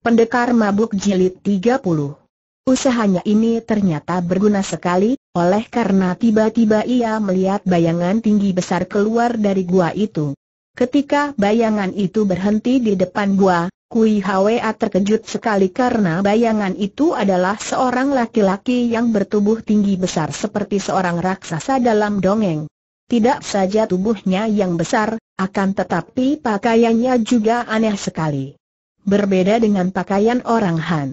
Pendekar Mabuk Jilid 30 Usahanya ini ternyata berguna sekali, oleh karena tiba-tiba ia melihat bayangan tinggi besar keluar dari gua itu. Ketika bayangan itu berhenti di depan gua, Kui Hwa terkejut sekali karena bayangan itu adalah seorang laki-laki yang bertubuh tinggi besar seperti seorang raksasa dalam dongeng. Tidak saja tubuhnya yang besar, akan tetapi pakaiannya juga aneh sekali berbeda dengan pakaian orang Han.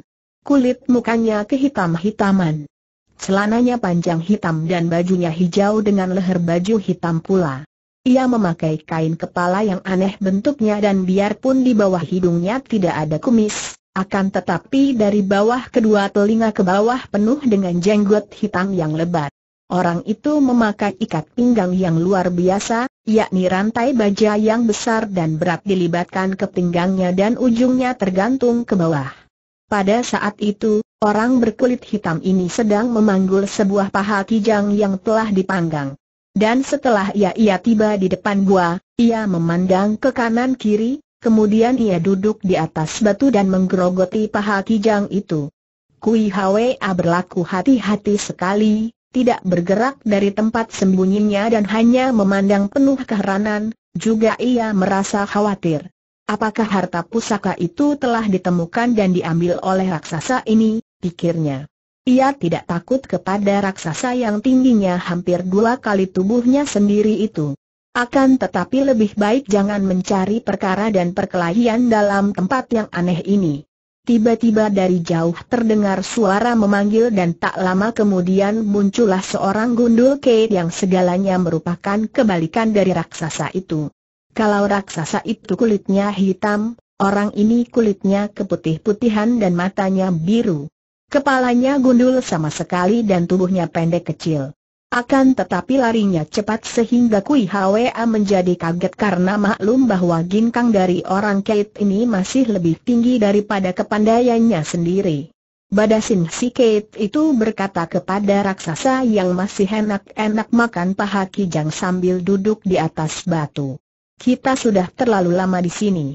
Kulit mukanya kehitam-hitaman. Celananya panjang hitam dan bajunya hijau dengan leher baju hitam pula. Ia memakai kain kepala yang aneh bentuknya dan biarpun di bawah hidungnya tidak ada kumis, akan tetapi dari bawah kedua telinga ke bawah penuh dengan jenggot hitam yang lebat. Orang itu memakai ikat pinggang yang luar biasa, yakni rantai baja yang besar dan berat dilibatkan ke pinggangnya dan ujungnya tergantung ke bawah. Pada saat itu, orang berkulit hitam ini sedang memanggul sebuah paha kijang yang telah dipanggang. Dan setelah ia, ia tiba di depan gua, ia memandang ke kanan kiri, kemudian ia duduk di atas batu dan menggerogoti paha kijang itu. Kui Hwa berlaku hati-hati sekali, tidak bergerak dari tempat sembunyinya dan hanya memandang penuh keheranan, juga ia merasa khawatir. Apakah harta pusaka itu telah ditemukan dan diambil oleh raksasa ini, pikirnya. Ia tidak takut kepada raksasa yang tingginya hampir dua kali tubuhnya sendiri itu. Akan tetapi lebih baik jangan mencari perkara dan perkelahian dalam tempat yang aneh ini. Tiba-tiba dari jauh terdengar suara memanggil dan tak lama kemudian muncullah seorang gundul ke yang segalanya merupakan kebalikan dari raksasa itu. Kalau raksasa itu kulitnya hitam, orang ini kulitnya keputih-putihan dan matanya biru. Kepalanya gundul sama sekali dan tubuhnya pendek kecil. Akan tetapi larinya cepat sehingga Kui Hwa menjadi kaget karena maklum bahwa ginkang dari orang Kate ini masih lebih tinggi daripada kepandaiannya sendiri. Badasin si Kate itu berkata kepada raksasa yang masih enak-enak makan paha kijang sambil duduk di atas batu. Kita sudah terlalu lama di sini.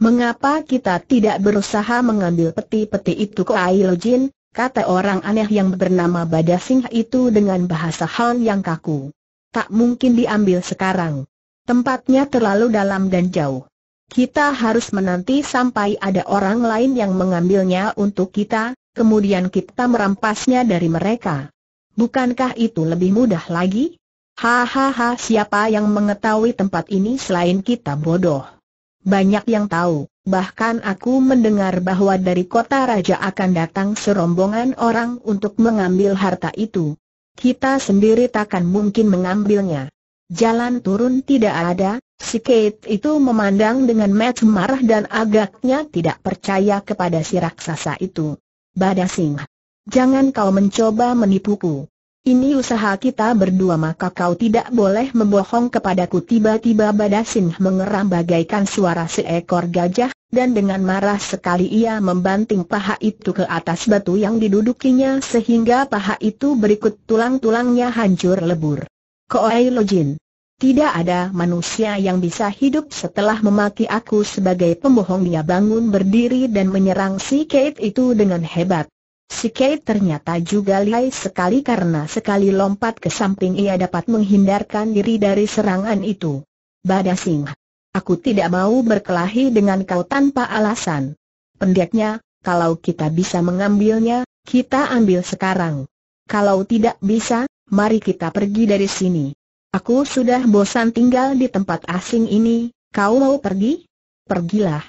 Mengapa kita tidak berusaha mengambil peti-peti itu ke Ailojin, kata orang aneh yang bernama Badasingh itu dengan bahasa Han yang kaku. Tak mungkin diambil sekarang. Tempatnya terlalu dalam dan jauh. Kita harus menanti sampai ada orang lain yang mengambilnya untuk kita, kemudian kita merampasnya dari mereka. Bukankah itu lebih mudah lagi? Hahaha siapa yang mengetahui tempat ini selain kita bodoh? Banyak yang tahu. Bahkan aku mendengar bahwa dari kota raja akan datang serombongan orang untuk mengambil harta itu. Kita sendiri takkan mungkin mengambilnya. Jalan turun tidak ada, si Kate itu memandang dengan mat marah dan agaknya tidak percaya kepada si raksasa itu. Badasing, jangan kau mencoba menipuku. Ini usaha kita berdua maka kau tidak boleh membohong kepadaku Tiba-tiba Badasin mengeram bagaikan suara seekor gajah Dan dengan marah sekali ia membanting paha itu ke atas batu yang didudukinya Sehingga paha itu berikut tulang-tulangnya hancur lebur Koei Lojin tidak ada manusia yang bisa hidup setelah memaki aku sebagai pembohong Dia bangun berdiri dan menyerang si Kate itu dengan hebat Si Kate ternyata juga lihai sekali karena sekali lompat ke samping ia dapat menghindarkan diri dari serangan itu. Badasing. Aku tidak mau berkelahi dengan kau tanpa alasan. Pendeknya, kalau kita bisa mengambilnya, kita ambil sekarang. Kalau tidak bisa, mari kita pergi dari sini. Aku sudah bosan tinggal di tempat asing ini, kau mau pergi? Pergilah.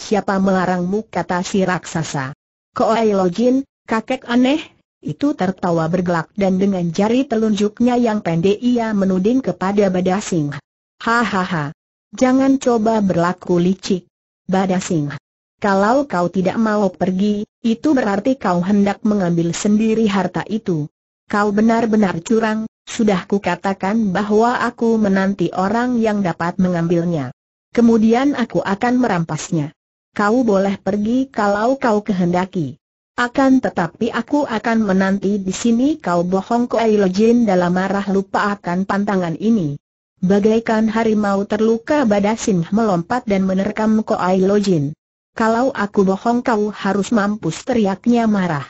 Siapa melarangmu kata si raksasa. Koai Lojin, Kakek aneh, itu tertawa bergelak dan dengan jari telunjuknya yang pendek ia menuding kepada Badasing. Hahaha. Jangan coba berlaku licik. Badasing. Kalau kau tidak mau pergi, itu berarti kau hendak mengambil sendiri harta itu. Kau benar-benar curang, sudah kukatakan bahwa aku menanti orang yang dapat mengambilnya. Kemudian aku akan merampasnya. Kau boleh pergi kalau kau kehendaki. Akan tetapi aku akan menanti di sini kau bohong Koai Lojin dalam marah lupa akan pantangan ini. Bagaikan harimau terluka badasin melompat dan menerkam Koai Lojin. Kalau aku bohong kau harus mampus teriaknya marah.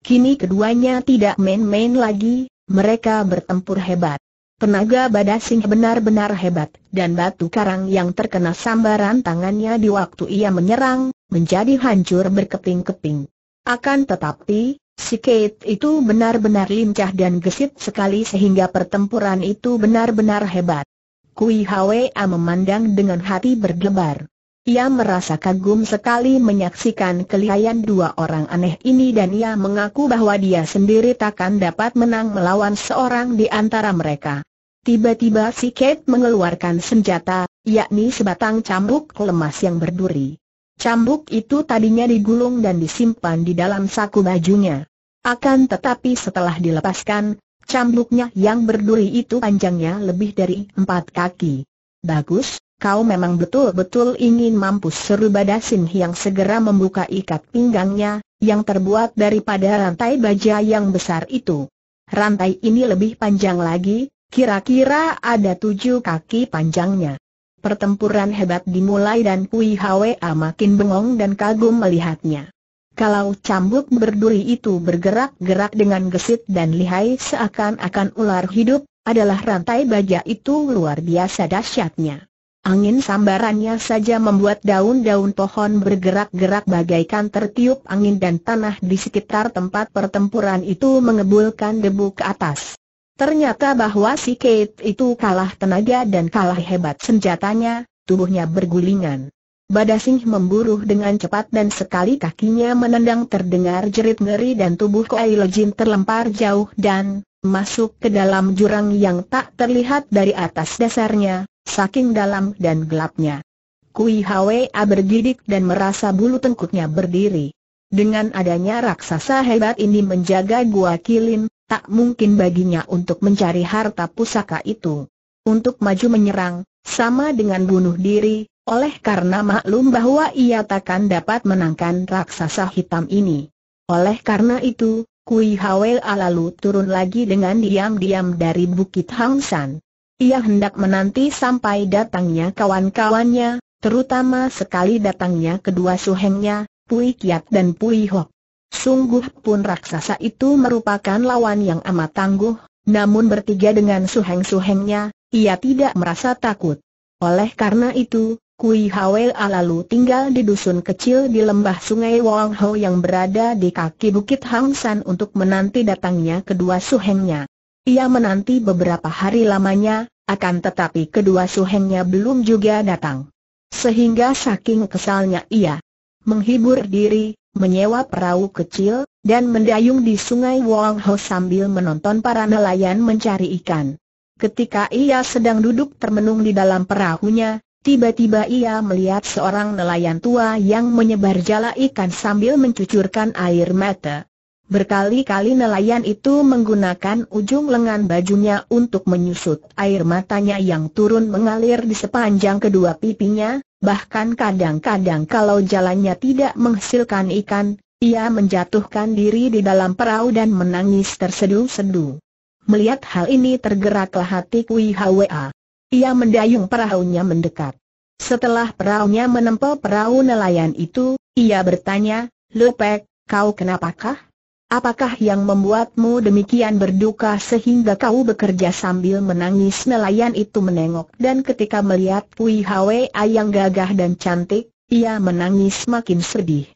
Kini keduanya tidak main-main lagi, mereka bertempur hebat. Tenaga badasin benar-benar hebat, dan batu karang yang terkena sambaran tangannya di waktu ia menyerang, menjadi hancur berkeping-keping. Akan tetapi, si Kate itu benar-benar lincah dan gesit sekali sehingga pertempuran itu benar-benar hebat. Kui Hwa memandang dengan hati berdebar. Ia merasa kagum sekali menyaksikan kelihayan dua orang aneh ini dan ia mengaku bahwa dia sendiri takkan dapat menang melawan seorang di antara mereka. Tiba-tiba si Kate mengeluarkan senjata, yakni sebatang cambuk lemas yang berduri. Cambuk itu tadinya digulung dan disimpan di dalam saku bajunya. Akan tetapi setelah dilepaskan, cambuknya yang berduri itu panjangnya lebih dari empat kaki. Bagus, kau memang betul-betul ingin mampus seru Badasin yang segera membuka ikat pinggangnya, yang terbuat daripada rantai baja yang besar itu. Rantai ini lebih panjang lagi, kira-kira ada tujuh kaki panjangnya. Pertempuran hebat dimulai dan Kui Hwa makin bengong dan kagum melihatnya. Kalau cambuk berduri itu bergerak-gerak dengan gesit dan lihai seakan-akan ular hidup, adalah rantai baja itu luar biasa dahsyatnya. Angin sambarannya saja membuat daun-daun pohon bergerak-gerak bagaikan tertiup angin dan tanah di sekitar tempat pertempuran itu mengebulkan debu ke atas. Ternyata bahwa si Kate itu kalah tenaga dan kalah hebat senjatanya, tubuhnya bergulingan. Badasing memburuh dengan cepat dan sekali kakinya menendang terdengar jerit ngeri dan tubuh Koi Lojin terlempar jauh dan masuk ke dalam jurang yang tak terlihat dari atas dasarnya, saking dalam dan gelapnya. Kui A bergidik dan merasa bulu tengkuknya berdiri. Dengan adanya raksasa hebat ini menjaga gua Kilin tak mungkin baginya untuk mencari harta pusaka itu. Untuk maju menyerang, sama dengan bunuh diri, oleh karena maklum bahwa ia takkan dapat menangkan raksasa hitam ini. Oleh karena itu, Kui Hawel lalu turun lagi dengan diam-diam dari Bukit Hang San. Ia hendak menanti sampai datangnya kawan-kawannya, terutama sekali datangnya kedua suhengnya, Pui Kiat dan Pui Hok. Sungguh pun raksasa itu merupakan lawan yang amat tangguh, namun bertiga dengan suheng-suhengnya, ia tidak merasa takut. Oleh karena itu, Kui Hawel lalu tinggal di dusun kecil di lembah sungai Wong Ho yang berada di kaki Bukit Hang San untuk menanti datangnya kedua suhengnya. Ia menanti beberapa hari lamanya, akan tetapi kedua suhengnya belum juga datang. Sehingga saking kesalnya ia menghibur diri, menyewa perahu kecil, dan mendayung di sungai Wong Ho sambil menonton para nelayan mencari ikan. Ketika ia sedang duduk termenung di dalam perahunya, tiba-tiba ia melihat seorang nelayan tua yang menyebar jala ikan sambil mencucurkan air mata. Berkali-kali nelayan itu menggunakan ujung lengan bajunya untuk menyusut air matanya yang turun mengalir di sepanjang kedua pipinya, bahkan kadang-kadang kalau jalannya tidak menghasilkan ikan, ia menjatuhkan diri di dalam perahu dan menangis tersedu-sedu. Melihat hal ini tergeraklah hati Kui Hwa. Ia mendayung perahunya mendekat. Setelah perahunya menempel perahu nelayan itu, ia bertanya, Lepek, kau kenapakah? Apakah yang membuatmu demikian berduka sehingga kau bekerja sambil menangis nelayan itu menengok dan ketika melihat Kui Hwa yang gagah dan cantik, ia menangis makin sedih.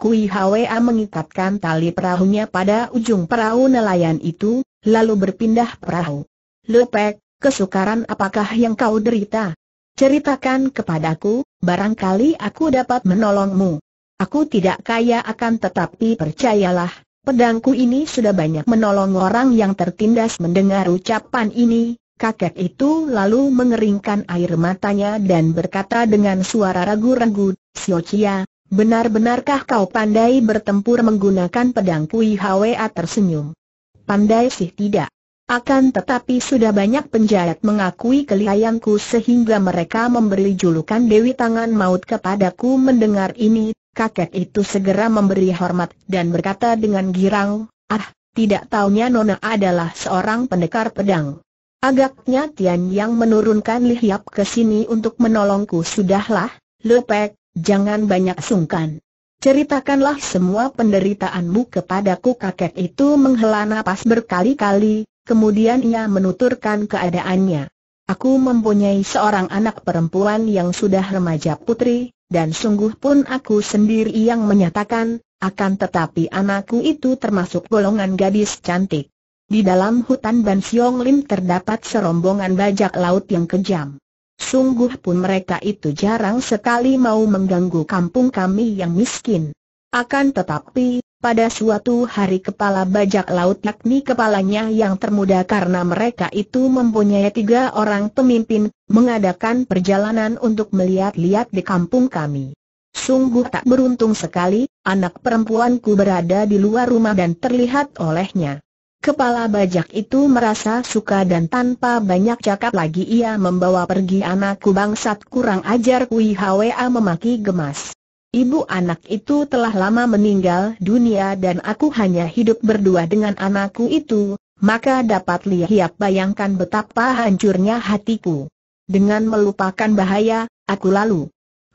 Kui Hwa mengikatkan tali perahunya pada ujung perahu nelayan itu, lalu berpindah perahu. Lepek, kesukaran apakah yang kau derita? Ceritakan kepadaku, barangkali aku dapat menolongmu. Aku tidak kaya akan tetapi percayalah, Pedangku ini sudah banyak menolong orang yang tertindas mendengar ucapan ini, kakek itu lalu mengeringkan air matanya dan berkata dengan suara ragu-ragu, Sio Chia, benar-benarkah kau pandai bertempur menggunakan pedang Kui Hwa tersenyum? Pandai sih tidak. Akan tetapi sudah banyak penjahat mengakui kelihayanku sehingga mereka memberi julukan Dewi Tangan Maut kepadaku mendengar ini, kakek itu segera memberi hormat dan berkata dengan girang, ah, tidak taunya Nona adalah seorang pendekar pedang. Agaknya Tian yang menurunkan Lihiap ke sini untuk menolongku sudahlah, Lepek, jangan banyak sungkan. Ceritakanlah semua penderitaanmu kepadaku kakek itu menghela napas berkali-kali, kemudian ia menuturkan keadaannya. Aku mempunyai seorang anak perempuan yang sudah remaja putri, dan sungguh pun aku sendiri yang menyatakan, akan tetapi anakku itu termasuk golongan gadis cantik. Di dalam hutan Ban Siong Lim terdapat serombongan bajak laut yang kejam. Sungguh pun mereka itu jarang sekali mau mengganggu kampung kami yang miskin. Akan tetapi, pada suatu hari kepala bajak laut yakni kepalanya yang termuda karena mereka itu mempunyai tiga orang pemimpin, mengadakan perjalanan untuk melihat-lihat di kampung kami. Sungguh tak beruntung sekali, anak perempuanku berada di luar rumah dan terlihat olehnya. Kepala bajak itu merasa suka dan tanpa banyak cakap lagi ia membawa pergi anakku bangsat kurang ajar Kui Hwa memaki gemas. Ibu anak itu telah lama meninggal dunia dan aku hanya hidup berdua dengan anakku itu, maka dapat lihat bayangkan betapa hancurnya hatiku. Dengan melupakan bahaya, aku lalu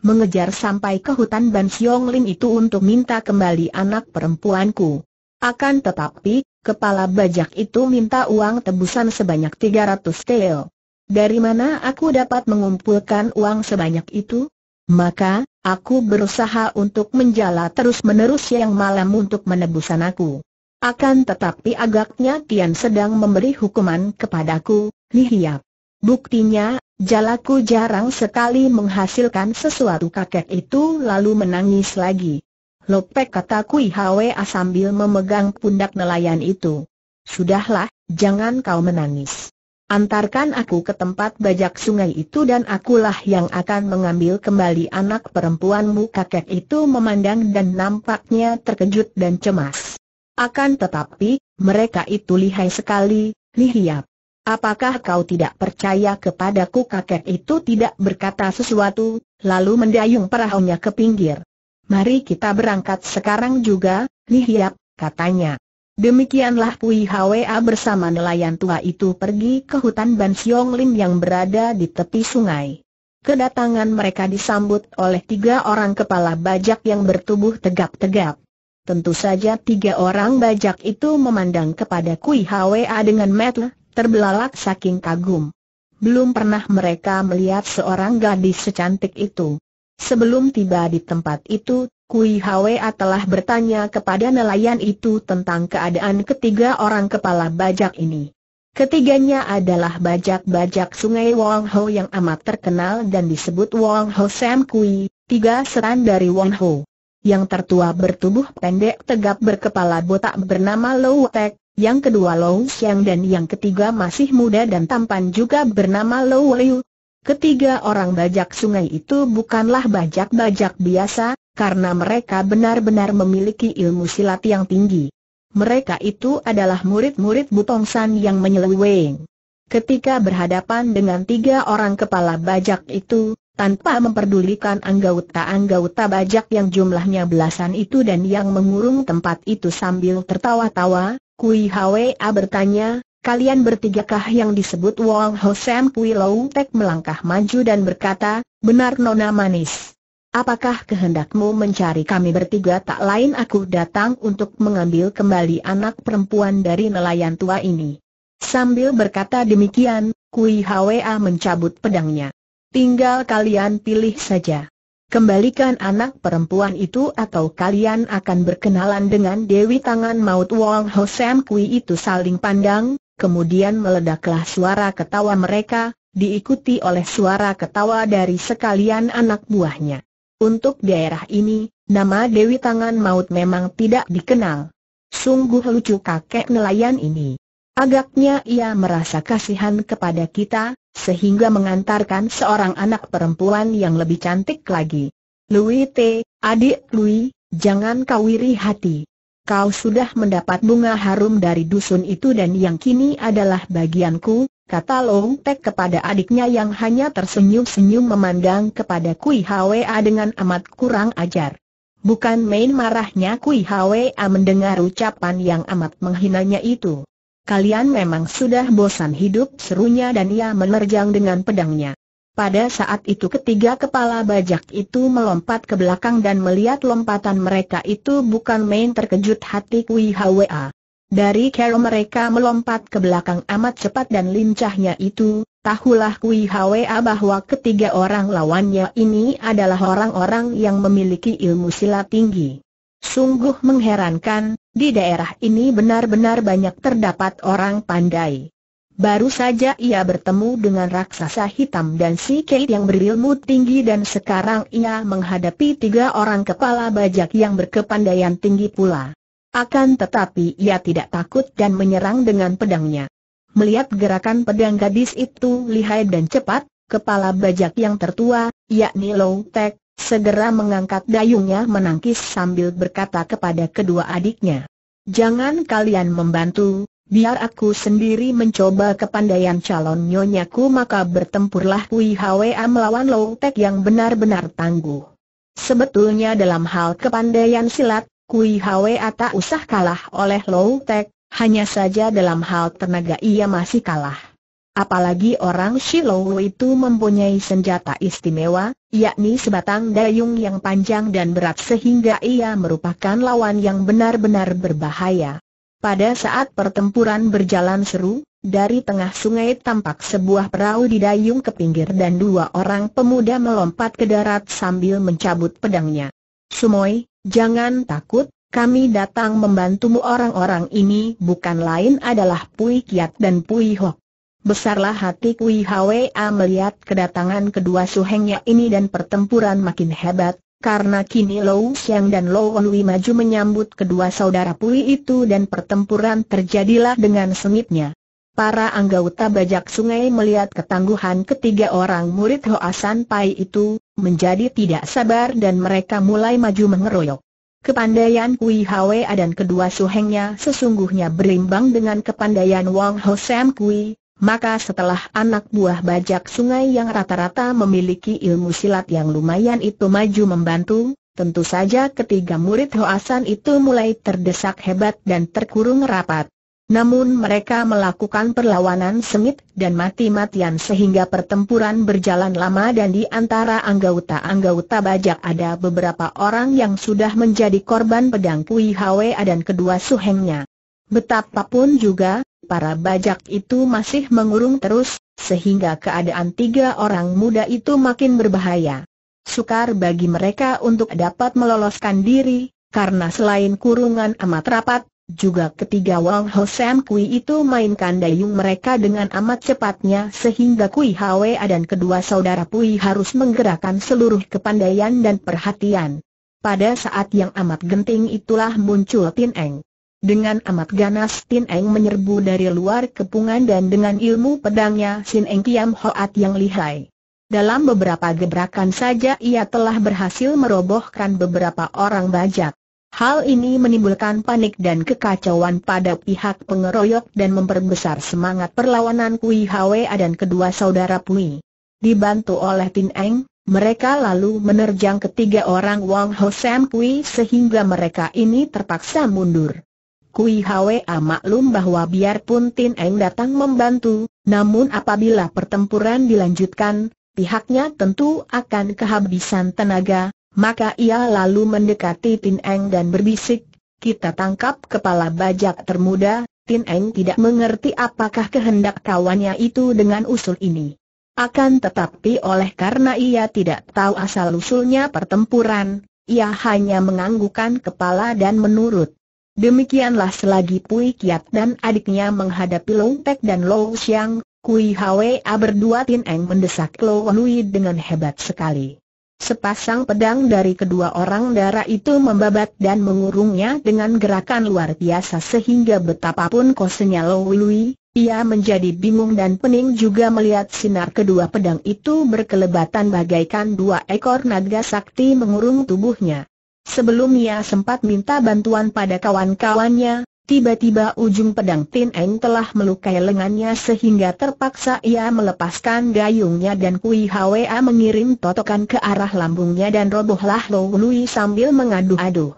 mengejar sampai ke hutan Ban Siong Lim itu untuk minta kembali anak perempuanku. Akan tetapi, kepala bajak itu minta uang tebusan sebanyak 300 tel. Dari mana aku dapat mengumpulkan uang sebanyak itu? Maka, aku berusaha untuk menjala terus-menerus yang malam untuk menebus anakku. Akan tetapi agaknya Tian sedang memberi hukuman kepadaku, lihiap. Buktinya, jalaku jarang sekali menghasilkan sesuatu kakek itu lalu menangis lagi. Lopek kata Kui Hwa sambil memegang pundak nelayan itu. Sudahlah, jangan kau menangis. Antarkan aku ke tempat bajak sungai itu dan akulah yang akan mengambil kembali anak perempuanmu kakek itu memandang dan nampaknya terkejut dan cemas. Akan tetapi, mereka itu lihai sekali, lihiap. Apakah kau tidak percaya kepadaku kakek itu tidak berkata sesuatu, lalu mendayung perahunya ke pinggir. Mari kita berangkat sekarang juga, lihiap, katanya. Demikianlah Pui Hwa bersama nelayan tua itu pergi ke hutan Ban Siong Lim yang berada di tepi sungai. Kedatangan mereka disambut oleh tiga orang kepala bajak yang bertubuh tegap-tegap. Tentu saja tiga orang bajak itu memandang kepada Kui Hwa dengan mata terbelalak saking kagum. Belum pernah mereka melihat seorang gadis secantik itu. Sebelum tiba di tempat itu, Kui Hwa telah bertanya kepada nelayan itu tentang keadaan ketiga orang kepala bajak ini. Ketiganya adalah bajak-bajak sungai Wong Ho yang amat terkenal dan disebut Wong Ho Sam Kui, tiga seran dari Wong Ho. Yang tertua bertubuh pendek tegap berkepala botak bernama Low Tek, yang kedua Low Siang dan yang ketiga masih muda dan tampan juga bernama Low Liu. Ketiga orang bajak sungai itu bukanlah bajak-bajak biasa, karena mereka benar-benar memiliki ilmu silat yang tinggi. Mereka itu adalah murid-murid Butong San yang menyeleweng. Ketika berhadapan dengan tiga orang kepala bajak itu, tanpa memperdulikan anggota-anggota bajak yang jumlahnya belasan itu dan yang mengurung tempat itu sambil tertawa-tawa, Kui Hwa bertanya, Kalian bertigakah yang disebut Wong Ho Sam Kui Lau Tek melangkah maju dan berkata, benar Nona Manis. Apakah kehendakmu mencari kami bertiga tak lain aku datang untuk mengambil kembali anak perempuan dari nelayan tua ini. Sambil berkata demikian, Kui Hwa mencabut pedangnya. Tinggal kalian pilih saja. Kembalikan anak perempuan itu atau kalian akan berkenalan dengan Dewi Tangan Maut Wong Sam Kui itu saling pandang, kemudian meledaklah suara ketawa mereka, diikuti oleh suara ketawa dari sekalian anak buahnya. Untuk daerah ini, nama Dewi Tangan Maut memang tidak dikenal. Sungguh lucu kakek nelayan ini. Agaknya ia merasa kasihan kepada kita, sehingga mengantarkan seorang anak perempuan yang lebih cantik lagi. Louis T., adik Louis, jangan kau iri hati. Kau sudah mendapat bunga harum dari dusun itu dan yang kini adalah bagianku, kata Long Tek kepada adiknya yang hanya tersenyum-senyum memandang kepada Kui Hwa dengan amat kurang ajar. Bukan main marahnya Kui Hwa mendengar ucapan yang amat menghinanya itu. Kalian memang sudah bosan hidup serunya dan ia menerjang dengan pedangnya. Pada saat itu ketiga kepala bajak itu melompat ke belakang dan melihat lompatan mereka itu bukan main terkejut hati Kui Hwa. Dari kera mereka melompat ke belakang amat cepat dan lincahnya itu, tahulah Kui Hwa bahwa ketiga orang lawannya ini adalah orang-orang yang memiliki ilmu silat tinggi. Sungguh mengherankan, di daerah ini benar-benar banyak terdapat orang pandai. Baru saja ia bertemu dengan raksasa hitam dan si Kate yang berilmu tinggi dan sekarang ia menghadapi tiga orang kepala bajak yang berkepandaian tinggi pula. Akan tetapi ia tidak takut dan menyerang dengan pedangnya. Melihat gerakan pedang gadis itu lihai dan cepat, kepala bajak yang tertua, yakni Low Tek, segera mengangkat dayungnya menangkis sambil berkata kepada kedua adiknya. Jangan kalian membantu, biar aku sendiri mencoba kepandaian calon nyonyaku maka bertempurlah Hui Hwa melawan Low Tek yang benar-benar tangguh. Sebetulnya dalam hal kepandaian silat, Kui Hwe tak usah kalah oleh Low Tek, hanya saja dalam hal tenaga ia masih kalah. Apalagi orang Shiloh itu mempunyai senjata istimewa, yakni sebatang dayung yang panjang dan berat sehingga ia merupakan lawan yang benar-benar berbahaya. Pada saat pertempuran berjalan seru, dari tengah sungai tampak sebuah perahu didayung ke pinggir dan dua orang pemuda melompat ke darat sambil mencabut pedangnya. Sumoy, Jangan takut, kami datang membantumu orang-orang ini bukan lain adalah Pui Kiat dan Pui Hok. Besarlah hati Pui Hwa melihat kedatangan kedua suhengnya ini dan pertempuran makin hebat, karena kini Lou Siang dan Lou Lui maju menyambut kedua saudara Pui itu dan pertempuran terjadilah dengan sengitnya. Para anggota bajak sungai melihat ketangguhan ketiga orang murid Hoasan Pai itu, menjadi tidak sabar dan mereka mulai maju mengeroyok. Kepandaian Kui Hwa dan kedua suhengnya sesungguhnya berimbang dengan kepandaian Wang Ho Sam Kui, maka setelah anak buah bajak sungai yang rata-rata memiliki ilmu silat yang lumayan itu maju membantu, tentu saja ketiga murid Hoasan itu mulai terdesak hebat dan terkurung rapat. Namun mereka melakukan perlawanan sengit dan mati-matian sehingga pertempuran berjalan lama dan di antara anggota-anggota bajak ada beberapa orang yang sudah menjadi korban pedang Kui Hwa dan kedua suhengnya. Betapapun juga, para bajak itu masih mengurung terus, sehingga keadaan tiga orang muda itu makin berbahaya. Sukar bagi mereka untuk dapat meloloskan diri, karena selain kurungan amat rapat, juga ketiga Wang Ho Sam Kui itu mainkan dayung mereka dengan amat cepatnya sehingga Kui A dan kedua saudara kui harus menggerakkan seluruh kepandaian dan perhatian. Pada saat yang amat genting itulah muncul Tin Eng. Dengan amat ganas Tin Eng menyerbu dari luar kepungan dan dengan ilmu pedangnya Sin Eng Kiam Hoat yang lihai. Dalam beberapa gebrakan saja ia telah berhasil merobohkan beberapa orang bajak. Hal ini menimbulkan panik dan kekacauan pada pihak pengeroyok dan memperbesar semangat perlawanan Kui Hwa dan kedua saudara Pui. Dibantu oleh Tin Eng, mereka lalu menerjang ketiga orang Wang Ho Sam Pui sehingga mereka ini terpaksa mundur. Kui Hwa maklum bahwa biarpun Tin Eng datang membantu, namun apabila pertempuran dilanjutkan, pihaknya tentu akan kehabisan tenaga, maka ia lalu mendekati Tin Eng dan berbisik, kita tangkap kepala bajak termuda, Tin Eng tidak mengerti apakah kehendak kawannya itu dengan usul ini. Akan tetapi oleh karena ia tidak tahu asal-usulnya pertempuran, ia hanya menganggukkan kepala dan menurut. Demikianlah selagi Pui Kiat dan adiknya menghadapi Long Tek dan Lo Xiang, Kui Hwa berdua Tin Eng mendesak Lou Wanui dengan hebat sekali. Sepasang pedang dari kedua orang darah itu membabat dan mengurungnya dengan gerakan luar biasa sehingga betapapun kosenya Lowului, ia menjadi bingung dan pening juga melihat sinar kedua pedang itu berkelebatan bagaikan dua ekor naga sakti mengurung tubuhnya. Sebelum ia sempat minta bantuan pada kawan-kawannya, Tiba-tiba ujung pedang Tin Eng telah melukai lengannya sehingga terpaksa ia melepaskan gayungnya dan Kui Hwa mengirim totokan ke arah lambungnya dan robohlah Lou Lui sambil mengadu-adu.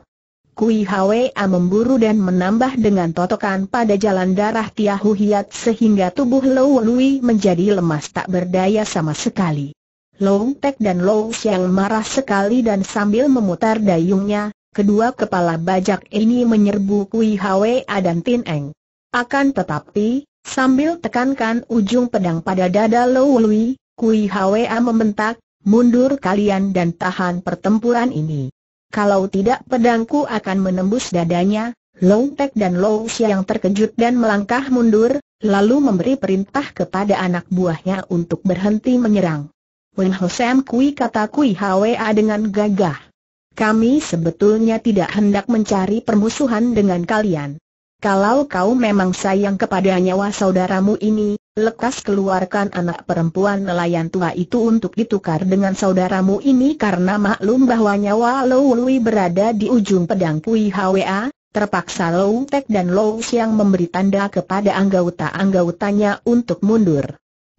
Kui Hwa memburu dan menambah dengan totokan pada jalan darah Hu Hiat sehingga tubuh Lou Lui menjadi lemas tak berdaya sama sekali. Lo Tek dan Lou Xiang marah sekali dan sambil memutar dayungnya, Kedua kepala bajak ini menyerbu Kui Hwa dan Tin Eng. Akan tetapi, sambil tekankan ujung pedang pada dada Lou Lui, Kui Hwa membentak, mundur kalian dan tahan pertempuran ini. Kalau tidak pedangku akan menembus dadanya, Lou Tek dan Lou Xia yang terkejut dan melangkah mundur, lalu memberi perintah kepada anak buahnya untuk berhenti menyerang. Wen Hosem Kui kata Kui Hwa dengan gagah. Kami sebetulnya tidak hendak mencari permusuhan dengan kalian. Kalau kau memang sayang kepada nyawa saudaramu ini, lekas keluarkan anak perempuan nelayan tua itu untuk ditukar dengan saudaramu ini karena maklum bahwa nyawa Lou Lui berada di ujung pedang Kui Hwa, Terpaksa Lou Tek dan Lou Siang memberi tanda kepada anggota-anggotanya untuk mundur.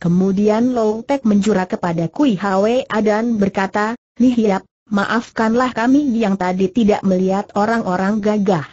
Kemudian Lou Tek menjura kepada Kui Hwa dan berkata, nih Nihiap, Maafkanlah kami yang tadi tidak melihat orang-orang gagah.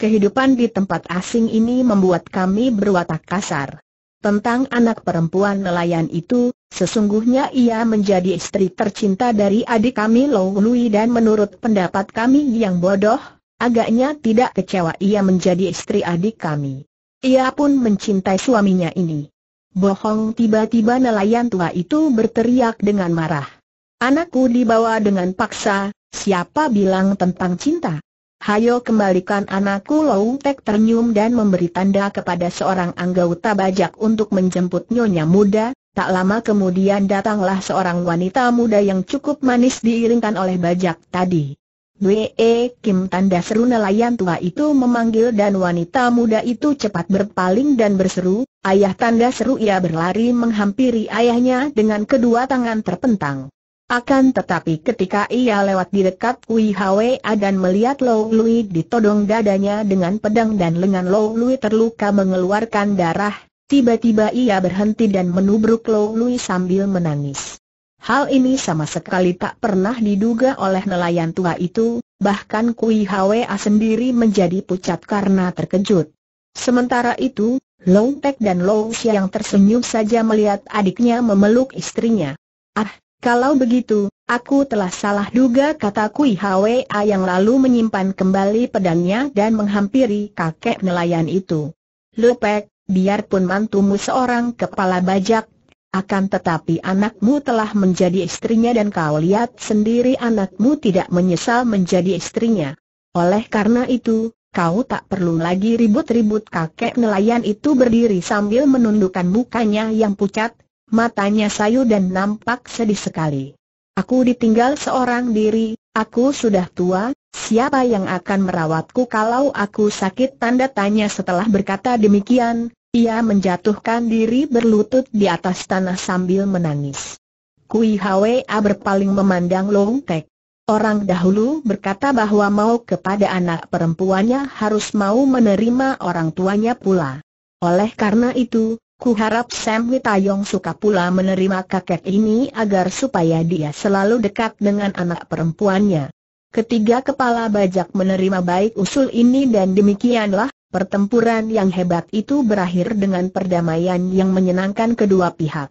Kehidupan di tempat asing ini membuat kami berwatak kasar. Tentang anak perempuan nelayan itu, sesungguhnya ia menjadi istri tercinta dari adik kami Lou Lui dan menurut pendapat kami yang bodoh, agaknya tidak kecewa ia menjadi istri adik kami. Ia pun mencintai suaminya ini. Bohong tiba-tiba nelayan tua itu berteriak dengan marah. Anakku dibawa dengan paksa, siapa bilang tentang cinta? Hayo kembalikan anakku Lou Tek ternyum dan memberi tanda kepada seorang anggota bajak untuk menjemput nyonya muda, tak lama kemudian datanglah seorang wanita muda yang cukup manis diiringkan oleh bajak tadi. Wee, e, Kim tanda seru nelayan tua itu memanggil dan wanita muda itu cepat berpaling dan berseru, ayah tanda seru ia berlari menghampiri ayahnya dengan kedua tangan terpentang. Akan tetapi ketika ia lewat di dekat Kui Hwa dan melihat Lou Lui ditodong dadanya dengan pedang dan lengan Lou Lui terluka mengeluarkan darah, tiba-tiba ia berhenti dan menubruk Lou Lui sambil menangis. Hal ini sama sekali tak pernah diduga oleh nelayan tua itu, bahkan Kui Hwa sendiri menjadi pucat karena terkejut. Sementara itu, Long Tek dan Lou Xiang tersenyum saja melihat adiknya memeluk istrinya. Ah, kalau begitu, aku telah salah duga kata Kui Hwa yang lalu menyimpan kembali pedangnya dan menghampiri kakek nelayan itu. Lepek, biarpun mantumu seorang kepala bajak, akan tetapi anakmu telah menjadi istrinya dan kau lihat sendiri anakmu tidak menyesal menjadi istrinya. Oleh karena itu, kau tak perlu lagi ribut-ribut kakek nelayan itu berdiri sambil menundukkan mukanya yang pucat, matanya sayu dan nampak sedih sekali. Aku ditinggal seorang diri, aku sudah tua, siapa yang akan merawatku kalau aku sakit? Tanda tanya setelah berkata demikian, ia menjatuhkan diri berlutut di atas tanah sambil menangis. Kui Hwa berpaling memandang Long Tek. Orang dahulu berkata bahwa mau kepada anak perempuannya harus mau menerima orang tuanya pula. Oleh karena itu, Ku harap Sam Witayong suka pula menerima kakek ini agar supaya dia selalu dekat dengan anak perempuannya. Ketiga kepala bajak menerima baik usul ini dan demikianlah, pertempuran yang hebat itu berakhir dengan perdamaian yang menyenangkan kedua pihak.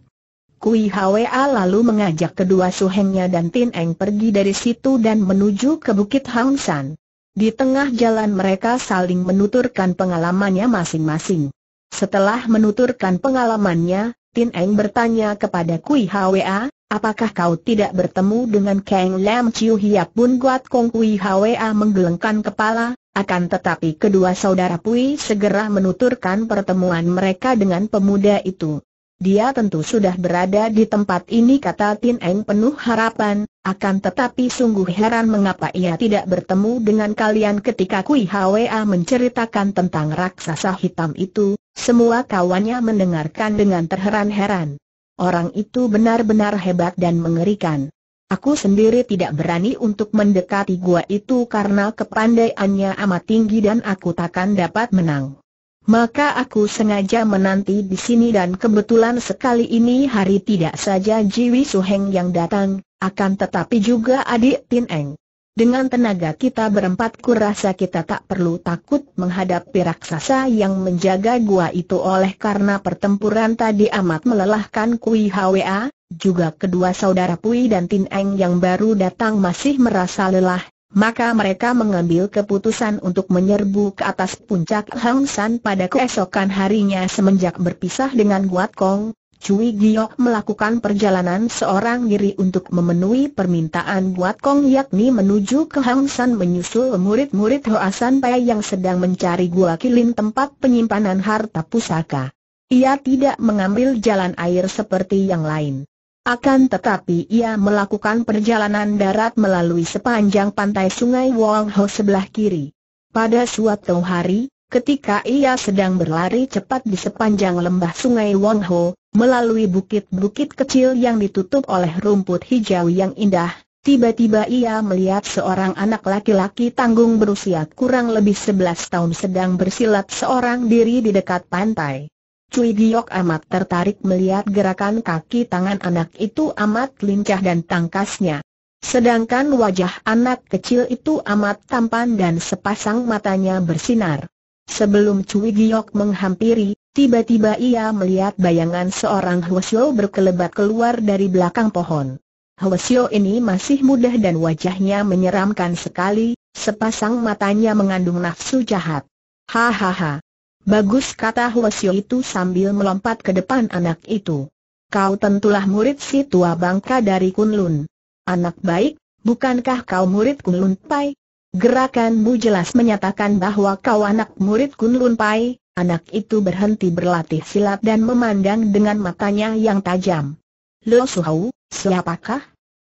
Kui Hwa lalu mengajak kedua suhengnya dan Tin Eng pergi dari situ dan menuju ke Bukit Hang San. Di tengah jalan mereka saling menuturkan pengalamannya masing-masing. Setelah menuturkan pengalamannya, Tin Eng bertanya kepada Kui Hwa, apakah kau tidak bertemu dengan Kang Lam Chiu Hiap Bun Guat Kong Kui Hwa menggelengkan kepala, akan tetapi kedua saudara Pui segera menuturkan pertemuan mereka dengan pemuda itu. Dia tentu sudah berada di tempat ini kata Tin Eng penuh harapan, akan tetapi sungguh heran mengapa ia tidak bertemu dengan kalian ketika Kui Hwa menceritakan tentang raksasa hitam itu, semua kawannya mendengarkan dengan terheran-heran. Orang itu benar-benar hebat dan mengerikan. Aku sendiri tidak berani untuk mendekati gua itu karena kepandaiannya amat tinggi dan aku takkan dapat menang. Maka aku sengaja menanti di sini dan kebetulan sekali ini hari tidak saja Jiwi Suheng yang datang, akan tetapi juga adik Tin Eng. Dengan tenaga kita berempat kurasa kita tak perlu takut menghadapi raksasa yang menjaga gua itu oleh karena pertempuran tadi amat melelahkan Kui Hwa, juga kedua saudara Pui dan Tin Eng yang baru datang masih merasa lelah, maka mereka mengambil keputusan untuk menyerbu ke atas puncak Hang San pada keesokan harinya semenjak berpisah dengan Guat Kong. Cui Giok melakukan perjalanan seorang diri untuk memenuhi permintaan Guat Kong yakni menuju ke Hang San menyusul murid-murid Hoa San Pai yang sedang mencari gua kilin tempat penyimpanan harta pusaka. Ia tidak mengambil jalan air seperti yang lain. Akan tetapi ia melakukan perjalanan darat melalui sepanjang pantai sungai Wong Ho sebelah kiri. Pada suatu hari, ketika ia sedang berlari cepat di sepanjang lembah sungai Wong Ho, melalui bukit-bukit kecil yang ditutup oleh rumput hijau yang indah, tiba-tiba ia melihat seorang anak laki-laki tanggung berusia kurang lebih 11 tahun sedang bersilat seorang diri di dekat pantai. Cui Giok amat tertarik melihat gerakan kaki tangan anak itu amat lincah dan tangkasnya. Sedangkan wajah anak kecil itu amat tampan dan sepasang matanya bersinar. Sebelum Cui Giok menghampiri, tiba-tiba ia melihat bayangan seorang Hwasyo berkelebat keluar dari belakang pohon. Hwasyo ini masih mudah dan wajahnya menyeramkan sekali, sepasang matanya mengandung nafsu jahat. Hahaha, Bagus kata Huosio itu sambil melompat ke depan anak itu. Kau tentulah murid si tua bangka dari Kunlun. Anak baik, bukankah kau murid Kunlun Pai? Gerakanmu jelas menyatakan bahwa kau anak murid Kunlun Pai. Anak itu berhenti berlatih silat dan memandang dengan matanya yang tajam. Lo Suhau, siapakah?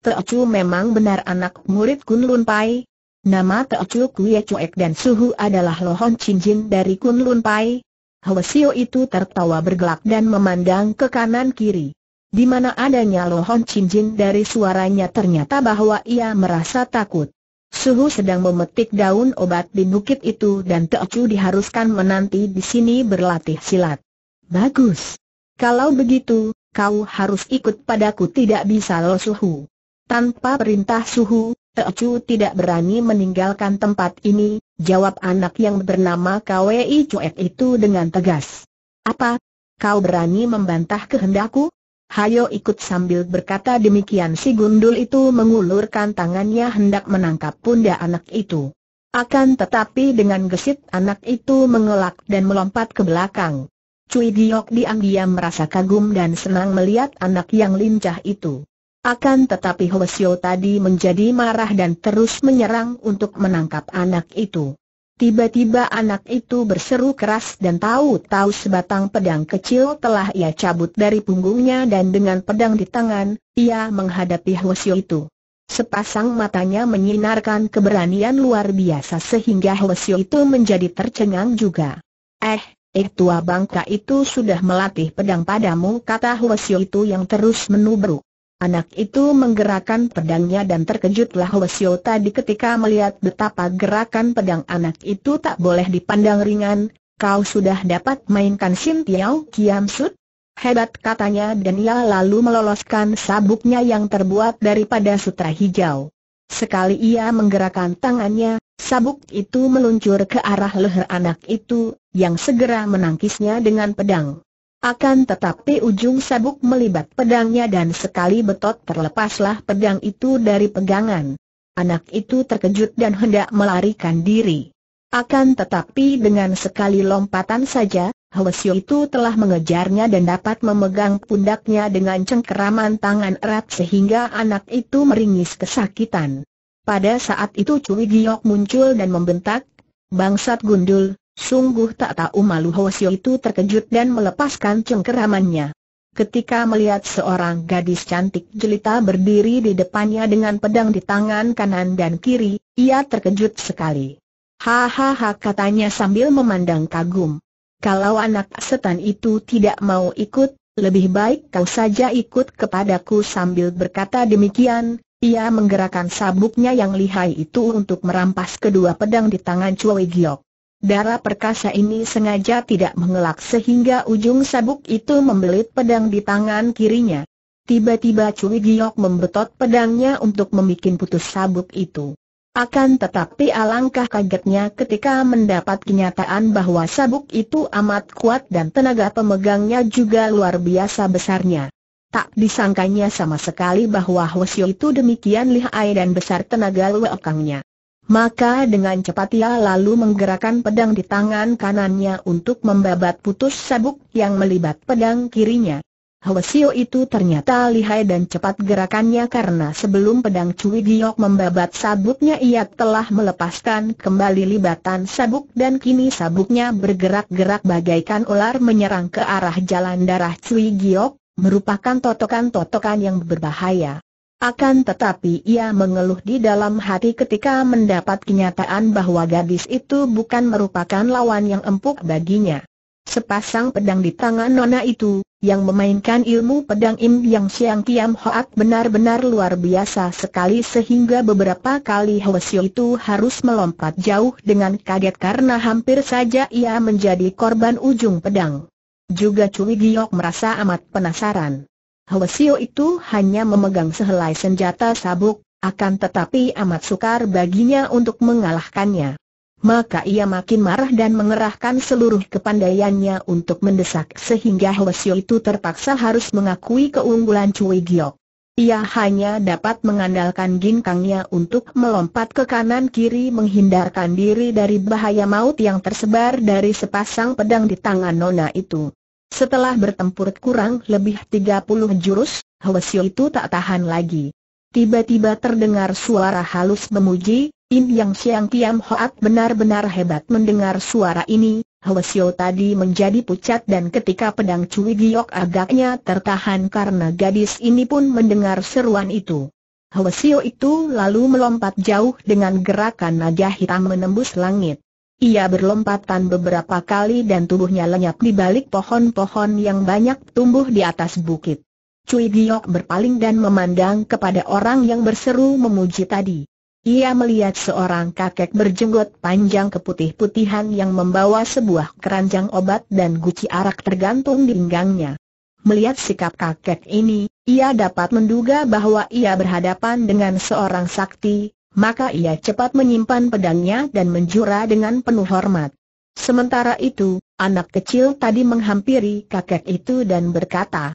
Teocu memang benar anak murid Kunlun Pai, Nama Teocu Kuya Cuek dan Suhu adalah Lohon Cincin dari Kunlun Pai. Hwasio itu tertawa bergelak dan memandang ke kanan kiri. Di mana adanya Lohon Cincin dari suaranya ternyata bahwa ia merasa takut. Suhu sedang memetik daun obat di bukit itu dan Teocu diharuskan menanti di sini berlatih silat. Bagus. Kalau begitu, kau harus ikut padaku tidak bisa lo Suhu. Tanpa perintah Suhu, Teocu tidak berani meninggalkan tempat ini, jawab anak yang bernama KWI Cuek itu dengan tegas. Apa? Kau berani membantah kehendakku? Hayo ikut sambil berkata demikian si gundul itu mengulurkan tangannya hendak menangkap pundak anak itu. Akan tetapi dengan gesit anak itu mengelak dan melompat ke belakang. Cui Giok diam-diam merasa kagum dan senang melihat anak yang lincah itu. Akan tetapi Hwasyo tadi menjadi marah dan terus menyerang untuk menangkap anak itu. Tiba-tiba anak itu berseru keras dan tahu-tahu sebatang pedang kecil telah ia cabut dari punggungnya dan dengan pedang di tangan, ia menghadapi Hwasyo itu. Sepasang matanya menyinarkan keberanian luar biasa sehingga Hwasyo itu menjadi tercengang juga. Eh, Eh tua bangka itu sudah melatih pedang padamu kata Hwasyo itu yang terus menubruk. Anak itu menggerakkan pedangnya dan terkejutlah Wesio tadi ketika melihat betapa gerakan pedang anak itu tak boleh dipandang ringan. Kau sudah dapat mainkan Sim Tiao Kiam Sut? Hebat katanya dan ia lalu meloloskan sabuknya yang terbuat daripada sutra hijau. Sekali ia menggerakkan tangannya, sabuk itu meluncur ke arah leher anak itu, yang segera menangkisnya dengan pedang. Akan tetapi ujung sabuk melibat pedangnya dan sekali betot terlepaslah pedang itu dari pegangan. Anak itu terkejut dan hendak melarikan diri. Akan tetapi dengan sekali lompatan saja, Hwasyo itu telah mengejarnya dan dapat memegang pundaknya dengan cengkeraman tangan erat sehingga anak itu meringis kesakitan. Pada saat itu Cui Giok muncul dan membentak, Bangsat gundul, Sungguh tak tahu malu Siu itu terkejut dan melepaskan cengkeramannya. Ketika melihat seorang gadis cantik jelita berdiri di depannya dengan pedang di tangan kanan dan kiri, ia terkejut sekali. Hahaha katanya sambil memandang kagum. Kalau anak setan itu tidak mau ikut, lebih baik kau saja ikut kepadaku sambil berkata demikian, ia menggerakkan sabuknya yang lihai itu untuk merampas kedua pedang di tangan Cui Giok. Darah perkasa ini sengaja tidak mengelak sehingga ujung sabuk itu membelit pedang di tangan kirinya. Tiba-tiba Cui Giok membetot pedangnya untuk membuat putus sabuk itu. Akan tetapi alangkah kagetnya ketika mendapat kenyataan bahwa sabuk itu amat kuat dan tenaga pemegangnya juga luar biasa besarnya. Tak disangkanya sama sekali bahwa Hwasyo itu demikian lihai dan besar tenaga luakangnya. Maka dengan cepat ia lalu menggerakkan pedang di tangan kanannya untuk membabat putus sabuk yang melibat pedang kirinya. Hwasio itu ternyata lihai dan cepat gerakannya karena sebelum pedang Cui Giok membabat sabuknya ia telah melepaskan kembali libatan sabuk dan kini sabuknya bergerak-gerak bagaikan ular menyerang ke arah jalan darah Cui Giok, merupakan totokan-totokan yang berbahaya. Akan tetapi ia mengeluh di dalam hati ketika mendapat kenyataan bahwa gadis itu bukan merupakan lawan yang empuk baginya. Sepasang pedang di tangan Nona itu, yang memainkan ilmu pedang Im Yang Siang Tiam Hoak benar-benar luar biasa sekali sehingga beberapa kali Hwasyo itu harus melompat jauh dengan kaget karena hampir saja ia menjadi korban ujung pedang. Juga Cui Giok merasa amat penasaran. Helesio itu hanya memegang sehelai senjata sabuk, akan tetapi amat sukar baginya untuk mengalahkannya. Maka ia makin marah dan mengerahkan seluruh kepandaiannya untuk mendesak sehingga Helesio itu terpaksa harus mengakui keunggulan Cui Giok. Ia hanya dapat mengandalkan ginkangnya untuk melompat ke kanan-kiri menghindarkan diri dari bahaya maut yang tersebar dari sepasang pedang di tangan Nona itu. Setelah bertempur kurang lebih 30 jurus, Hwesio itu tak tahan lagi. Tiba-tiba terdengar suara halus memuji, Im Yang Siang Tiam Hoat benar-benar hebat mendengar suara ini, Hwesio tadi menjadi pucat dan ketika pedang Cui Giok agaknya tertahan karena gadis ini pun mendengar seruan itu. Hwesio itu lalu melompat jauh dengan gerakan naga hitam menembus langit. Ia berlompatan beberapa kali dan tubuhnya lenyap di balik pohon-pohon yang banyak tumbuh di atas bukit. Cui Giok berpaling dan memandang kepada orang yang berseru memuji tadi. Ia melihat seorang kakek berjenggot panjang keputih-putihan yang membawa sebuah keranjang obat dan guci arak tergantung di pinggangnya. Melihat sikap kakek ini, ia dapat menduga bahwa ia berhadapan dengan seorang sakti, maka ia cepat menyimpan pedangnya dan menjura dengan penuh hormat. Sementara itu, anak kecil tadi menghampiri kakek itu dan berkata,